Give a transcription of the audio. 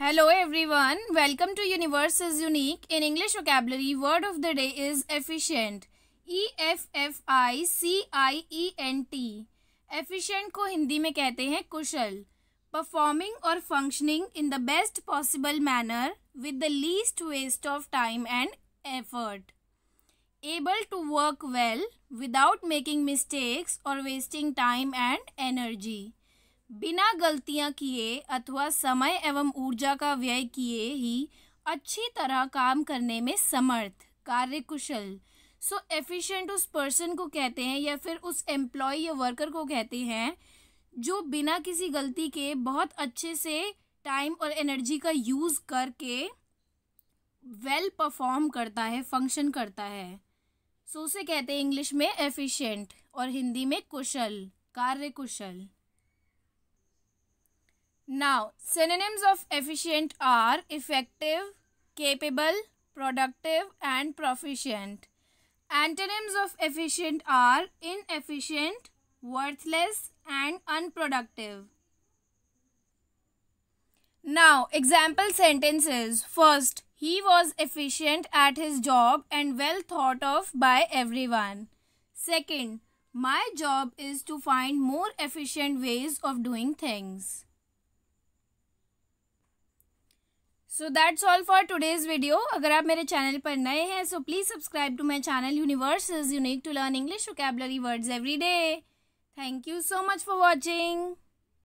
Hello everyone welcome to universe is unique in English vocabulary word of the day is efficient E F F I C I E N T efficient को हिंदी में कहते हैं कुशल performing और functioning in the best possible manner with the least waste of time and effort able to work well without making mistakes और wasting time and energy बिना गलतियां किए अथवा समय एवं ऊर्जा का व्यय किए ही अच्छी तरह काम करने में समर्थ कार्यकुशल सो एफिशिएंट उस पर्सन को कहते हैं या फिर उस एम्प्लॉय या वर्कर को कहते हैं जो बिना किसी गलती के बहुत अच्छे से टाइम और एनर्जी का यूज़ करके वेल well परफॉर्म करता है फंक्शन करता है सो so, उसे कहते हैं इंग्लिश में एफिशिएंट और हिंदी में कुशल कार्य कुशल Now, synonyms of efficient are effective, capable, productive and proficient. Antonyms of efficient are inefficient, worthless and unproductive. Now, example sentences. First, he was efficient at his job and well thought of by everyone. Second, my job is to find more efficient ways of doing things. So that's all for today's video अगर आप मेरे चैनल पर नए हैं so please subscribe to my channel universe is unique to learn English vocabulary words every day thank you so much for watching